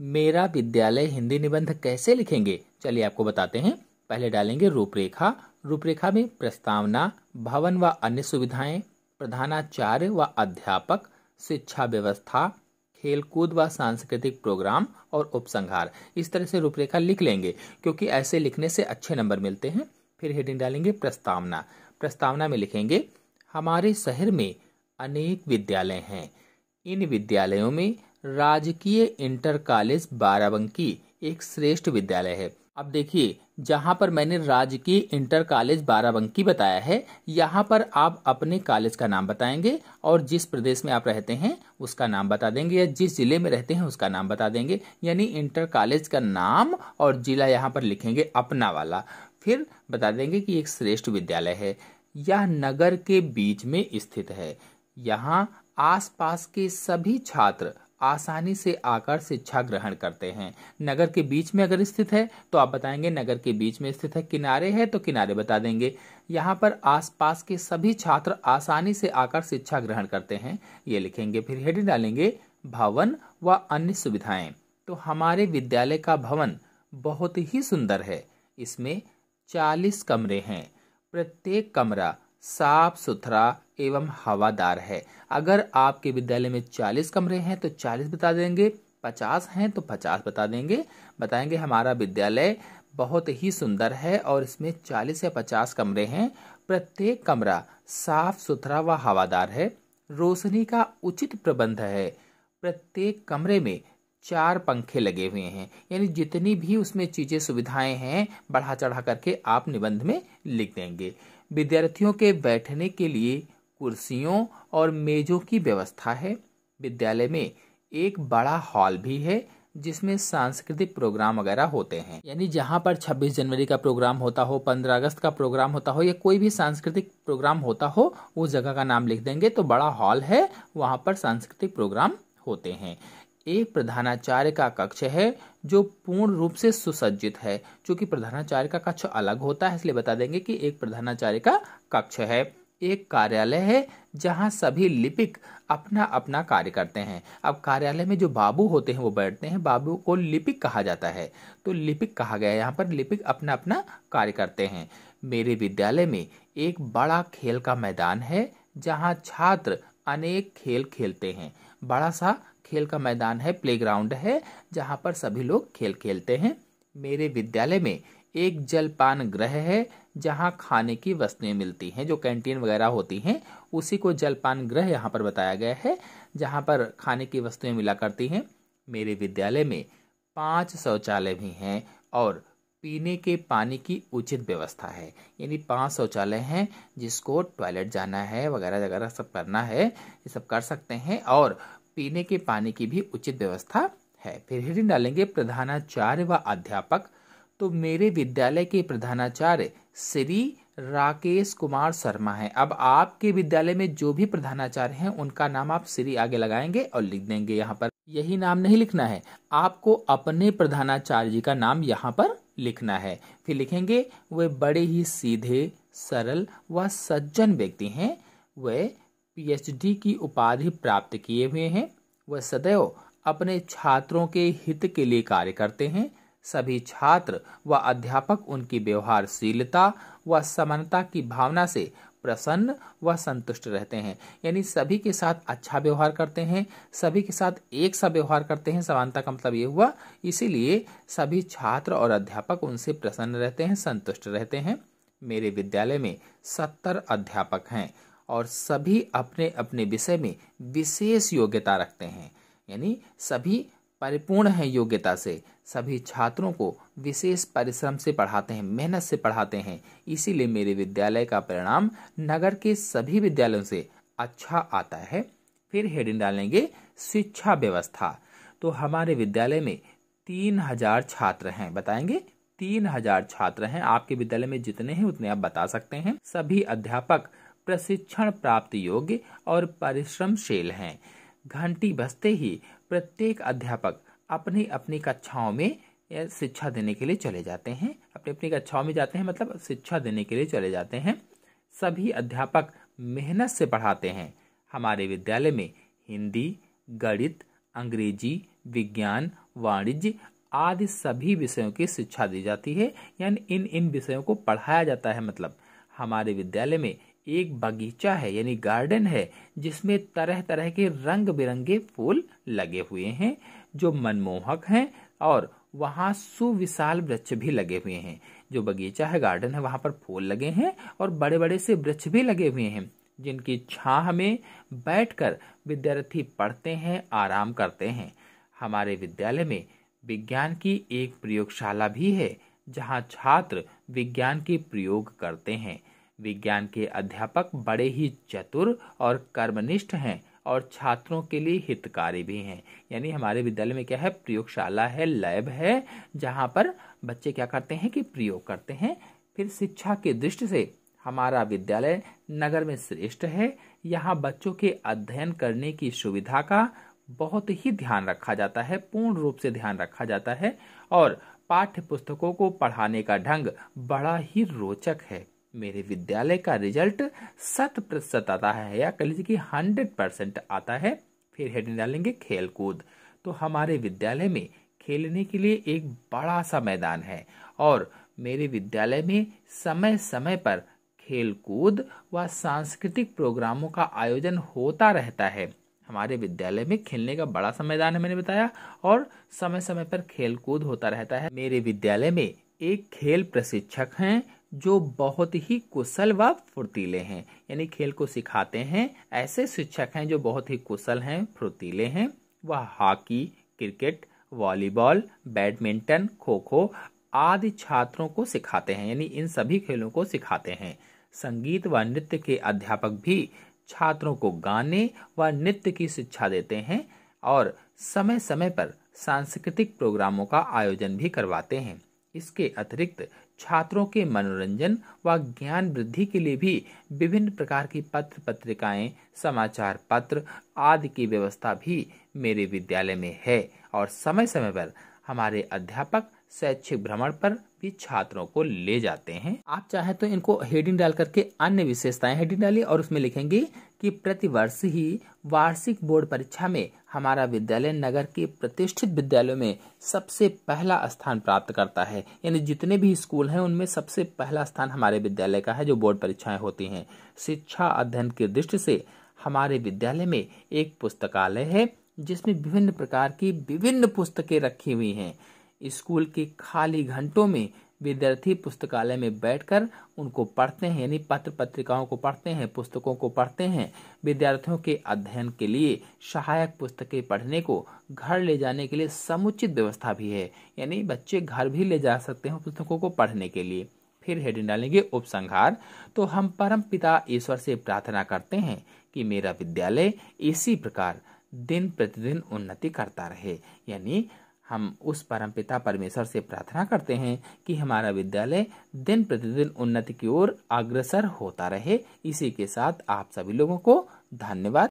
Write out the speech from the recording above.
मेरा विद्यालय हिंदी निबंध कैसे लिखेंगे चलिए आपको बताते हैं पहले डालेंगे रूपरेखा रूपरेखा में प्रस्तावना भवन व अन्य सुविधाएं प्रधानाचार्य व अध्यापक शिक्षा व्यवस्था खेलकूद व सांस्कृतिक प्रोग्राम और उपसंहार इस तरह से रूपरेखा लिख लेंगे क्योंकि ऐसे लिखने से अच्छे नंबर मिलते हैं फिर हेडिंग डालेंगे प्रस्तावना प्रस्तावना में लिखेंगे हमारे शहर में अनेक विद्यालय हैं इन विद्यालयों में राजकीय इंटर कॉलेज बाराबंकी एक श्रेष्ठ विद्यालय है अब देखिए जहाँ पर मैंने राजकीय इंटर कॉलेज बाराबंकी बताया है यहाँ पर आप अपने कॉलेज का नाम बताएंगे और जिस प्रदेश में आप रहते हैं उसका नाम बता देंगे या जिस जिले में रहते हैं उसका नाम बता देंगे यानी इंटर कॉलेज का नाम और जिला यहाँ पर लिखेंगे अपना वाला फिर बता देंगे कि एक श्रेष्ठ विद्यालय है यह नगर के बीच में स्थित है यहाँ आसपास के सभी छात्र आसानी से आकर शिक्षा ग्रहण करते हैं नगर के बीच में अगर स्थित है तो आप बताएंगे नगर के बीच में स्थित है किनारे है तो किनारे बता देंगे यहाँ पर आसपास के सभी छात्र आसानी से आकर शिक्षा ग्रहण करते हैं ये लिखेंगे फिर हेडिंग डालेंगे भवन व अन्य सुविधाएं तो हमारे विद्यालय का भवन बहुत ही सुंदर है इसमें चालीस कमरे हैं प्रत्येक कमरा साफ सुथरा एवं हवादार है अगर आपके विद्यालय में चालीस कमरे हैं तो चालीस बता देंगे पचास हैं तो पचास बता देंगे बताएंगे हमारा विद्यालय बहुत ही सुंदर है और इसमें चालीस या पचास कमरे हैं प्रत्येक कमरा साफ सुथरा व हवादार है रोशनी का उचित प्रबंध है प्रत्येक कमरे में चार पंखे लगे हुए हैं यानी जितनी भी उसमें चीज़ें सुविधाएं हैं बढ़ा चढ़ा करके आप निबंध में लिख देंगे विद्यार्थियों के बैठने के लिए कुर्सियों और मेजों की व्यवस्था है विद्यालय में एक बड़ा हॉल भी है जिसमें सांस्कृतिक प्रोग्राम वगैरह होते हैं यानी जहाँ पर 26 जनवरी का प्रोग्राम होता हो 15 अगस्त का प्रोग्राम होता हो या कोई भी सांस्कृतिक प्रोग्राम होता हो उस जगह का नाम लिख देंगे तो बड़ा हॉल है वहाँ पर सांस्कृतिक प्रोग्राम होते हैं एक प्रधानाचार्य का कक्ष है जो पूर्ण रूप से सुसज्जित है क्योंकि प्रधानाचार्य का कक्ष अलग होता है इसलिए बता देंगे कि एक प्रधानाचार्य का कक्ष है एक कार्यालय है जहां सभी लिपिक अपना अपना कार्य करते हैं अब कार्यालय में जो बाबू होते हैं वो बैठते हैं बाबू को लिपिक कहा जाता है तो लिपिक कहा गया है यहाँ पर लिपिक अपना अपना कार्य करते हैं मेरे विद्यालय में एक बड़ा खेल का मैदान है जहाँ छात्र अनेक खेल खेलते हैं बड़ा सा खेल का मैदान है प्लेग्राउंड है जहाँ पर सभी लोग खेल खेलते हैं मेरे विद्यालय में एक जलपान ग्रह है जहाँ खाने की वस्तुएं मिलती हैं जो कैंटीन वगैरह होती हैं उसी को जलपान ग्रह यहाँ पर बताया गया है जहाँ पर खाने की वस्तुएं मिला करती हैं मेरे विद्यालय में पाँच शौचालय भी हैं और पीने के पानी की उचित व्यवस्था है यानी पांच शौचालय हैं जिसको टॉयलेट जाना है वगैरह वगैरह सब करना है ये सब कर सकते हैं और पीने के पानी की भी उचित व्यवस्था है फिर हिडिन डालेंगे प्रधानाचार्य व अध्यापक तो मेरे विद्यालय के प्रधानाचार्य श्री राकेश कुमार शर्मा हैं अब आपके विद्यालय में जो भी प्रधानाचार्य हैं उनका नाम आप श्री आगे लगाएंगे और लिख देंगे यहाँ पर यही नाम नहीं लिखना है आपको अपने प्रधानाचार्य जी का नाम यहाँ पर लिखना है फिर लिखेंगे वे बड़े ही सीधे सरल व सज्जन व्यक्ति हैं वे पीएचडी की उपाधि प्राप्त किए हुए हैं वह सदैव अपने छात्रों के हित के लिए कार्य करते हैं सभी छात्र व अध्यापक उनकी व्यवहारशीलता व समानता की भावना से प्रसन्न व संतुष्ट रहते हैं यानी सभी के साथ अच्छा व्यवहार करते हैं सभी के साथ एक सा व्यवहार करते हैं समानता का मतलब ये हुआ इसीलिए सभी छात्र और अध्यापक उनसे प्रसन्न रहते हैं संतुष्ट रहते हैं मेरे विद्यालय में सत्तर अध्यापक हैं और सभी अपने अपने विषय में विशेष योग्यता रखते हैं यानी सभी परिपूर्ण हैं योग्यता से सभी छात्रों को विशेष परिश्रम से पढ़ाते हैं मेहनत से पढ़ाते हैं इसीलिए मेरे विद्यालय का परिणाम नगर के सभी विद्यालयों से अच्छा आता है फिर हेडिंग डालेंगे शिक्षा व्यवस्था तो हमारे विद्यालय में तीन हजार छात्र हैं बताएंगे तीन हजार छात्र हैं आपके विद्यालय में जितने हैं उतने आप बता सकते हैं सभी अध्यापक प्रशिक्षण प्राप्त योग्य और परिश्रमशील हैं घंटी बजते ही प्रत्येक अध्यापक अपनी अपनी कक्षाओं में शिक्षा देने के लिए चले जाते हैं अपनी अपनी कक्षाओं में जाते हैं मतलब शिक्षा देने के लिए चले जाते हैं सभी अध्यापक मेहनत से पढ़ाते हैं हमारे विद्यालय में हिंदी गणित अंग्रेजी विज्ञान वाणिज्य आदि सभी विषयों की शिक्षा दी जाती है यानी इन इन विषयों को पढ़ाया जाता है मतलब हमारे विद्यालय में एक बगीचा है यानी गार्डन है जिसमें तरह तरह के रंग बिरंगे फूल लगे हुए हैं जो मनमोहक हैं और वहाँ सुविशाल वृक्ष भी लगे हुए हैं जो बगीचा है गार्डन है वहाँ पर फूल लगे हैं और बड़े बड़े से वृक्ष भी लगे हुए हैं जिनकी छाह में बैठकर विद्यार्थी पढ़ते हैं आराम करते हैं हमारे विद्यालय में विज्ञान की एक प्रयोगशाला भी है जहाँ छात्र विज्ञान के प्रयोग करते हैं विज्ञान के अध्यापक बड़े ही चतुर और कर्मनिष्ठ हैं और छात्रों के लिए हितकारी भी हैं यानी हमारे विद्यालय में क्या है प्रयोगशाला है लैब है जहाँ पर बच्चे क्या करते हैं कि प्रयोग करते हैं फिर शिक्षा के दृष्टि से हमारा विद्यालय नगर में श्रेष्ठ है यहाँ बच्चों के अध्ययन करने की सुविधा का बहुत ही ध्यान रखा जाता है पूर्ण रूप से ध्यान रखा जाता है और पाठ्य पुस्तकों को पढ़ाने का ढंग बड़ा ही रोचक है मेरे विद्यालय का रिजल्ट शत प्रतिशत आता है या कह लीजिए कि हंड्रेड परसेंट आता है फिर हेड डालेंगे खेल कूद तो हमारे विद्यालय में खेलने के लिए एक बड़ा सा मैदान है और मेरे विद्यालय में समय समय पर खेल कूद व सांस्कृतिक प्रोग्रामों का आयोजन होता रहता है हमारे विद्यालय में खेलने का बड़ा सा मैदान है मैंने बताया और समय समय पर खेल कूद होता रहता है मेरे विद्यालय में एक खेल प्रशिक्षक हैं जो बहुत ही कुशल व फुर्तीले हैं यानी खेल को सिखाते हैं ऐसे शिक्षक हैं जो बहुत ही कुशल हैं फुर्तीले हैं वह हॉकी क्रिकेट वॉलीबॉल बैडमिंटन खो खो आदि छात्रों को सिखाते हैं यानी इन सभी खेलों को सिखाते हैं संगीत व नृत्य के अध्यापक भी छात्रों को गाने व नृत्य की शिक्षा देते हैं और समय समय पर सांस्कृतिक प्रोग्रामों का आयोजन भी करवाते हैं इसके अतिरिक्त छात्रों के मनोरंजन व ज्ञान वृद्धि के लिए भी विभिन्न प्रकार की पत्र पत्रिकाएं समाचार पत्र आदि की व्यवस्था भी मेरे विद्यालय में है और समय समय पर हमारे अध्यापक शैक्षिक भ्रमण पर भी छात्रों को ले जाते हैं आप चाहे तो इनको हेडिंग डाल करके अन्य विशेषताएं हेडिंग डालिए और उसमें लिखेंगे कि प्रतिवर्ष ही वार्षिक बोर्ड परीक्षा में हमारा विद्यालय नगर के प्रतिष्ठित विद्यालयों में सबसे पहला स्थान प्राप्त करता है यानी जितने भी स्कूल हैं उनमें सबसे पहला स्थान हमारे विद्यालय का है जो बोर्ड परीक्षाएं होती हैं शिक्षा अध्ययन की दृष्टि से हमारे विद्यालय में एक पुस्तकालय है जिसमें विभिन्न प्रकार की विभिन्न पुस्तकें रखी हुई हैं स्कूल के खाली घंटों में विद्यार्थी पुस्तकालय में बैठकर उनको पढ़ते हैं यानी पत्र पत्रिकाओं को पढ़ते हैं पुस्तकों को पढ़ते हैं विद्यार्थियों के अध्ययन के लिए सहायक पुस्तकें पढ़ने को घर ले जाने के लिए समुचित व्यवस्था भी है यानी बच्चे घर भी ले जा सकते हैं पुस्तकों को पढ़ने के लिए फिर हेडिंग डालेंगे उपसंहार तो हम परम पिता ईश्वर से प्रार्थना करते हैं कि मेरा विद्यालय इसी प्रकार दिन प्रतिदिन उन्नति करता रहे यानी हम उस परमपिता परमेश्वर से प्रार्थना करते हैं कि हमारा विद्यालय दिन प्रतिदिन उन्नति की ओर अग्रसर होता रहे इसी के साथ आप सभी लोगों को धन्यवाद